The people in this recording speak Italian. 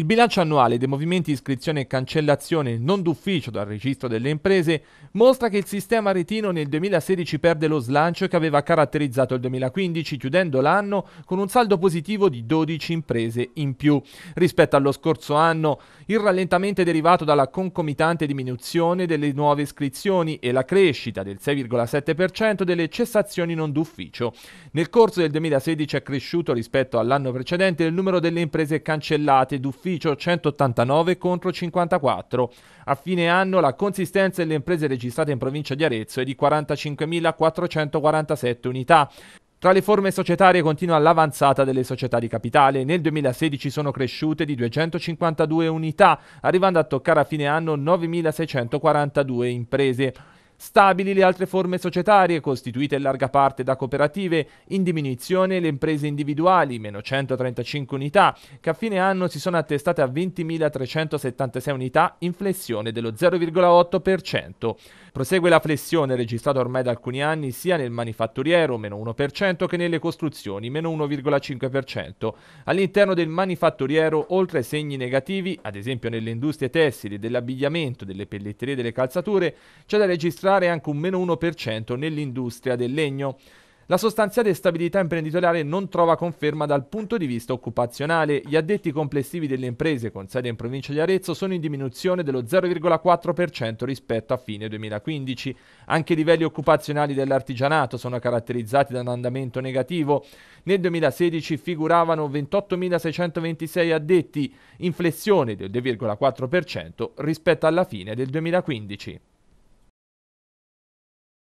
Il bilancio annuale dei movimenti iscrizione e cancellazione non d'ufficio dal registro delle imprese mostra che il sistema retino nel 2016 perde lo slancio che aveva caratterizzato il 2015, chiudendo l'anno con un saldo positivo di 12 imprese in più. Rispetto allo scorso anno, il rallentamento è derivato dalla concomitante diminuzione delle nuove iscrizioni e la crescita del 6,7% delle cessazioni non d'ufficio. Nel corso del 2016 è cresciuto rispetto all'anno precedente il numero delle imprese cancellate d'ufficio d'ufficio 189 contro 54. A fine anno la consistenza delle imprese registrate in provincia di Arezzo è di 45.447 unità. Tra le forme societarie continua l'avanzata delle società di capitale. Nel 2016 sono cresciute di 252 unità, arrivando a toccare a fine anno 9.642 imprese. Stabili le altre forme societarie, costituite in larga parte da cooperative, in diminuzione le imprese individuali, meno 135 unità, che a fine anno si sono attestate a 20.376 unità in flessione dello 0,8%. Prosegue la flessione registrata ormai da alcuni anni sia nel manifatturiero, meno 1%, che nelle costruzioni, meno 1,5%. All'interno del manifatturiero, oltre ai segni negativi, ad esempio nelle industrie tessili, dell'abbigliamento, delle pelletterie e delle calzature, c'è da registrare registrare anche un meno 1% nell'industria del legno. La sostanziale stabilità imprenditoriale non trova conferma dal punto di vista occupazionale. Gli addetti complessivi delle imprese con sede in provincia di Arezzo sono in diminuzione dello 0,4% rispetto a fine 2015. Anche i livelli occupazionali dell'artigianato sono caratterizzati da un andamento negativo. Nel 2016 figuravano 28.626 addetti, in flessione del 2,4% rispetto alla fine del 2015.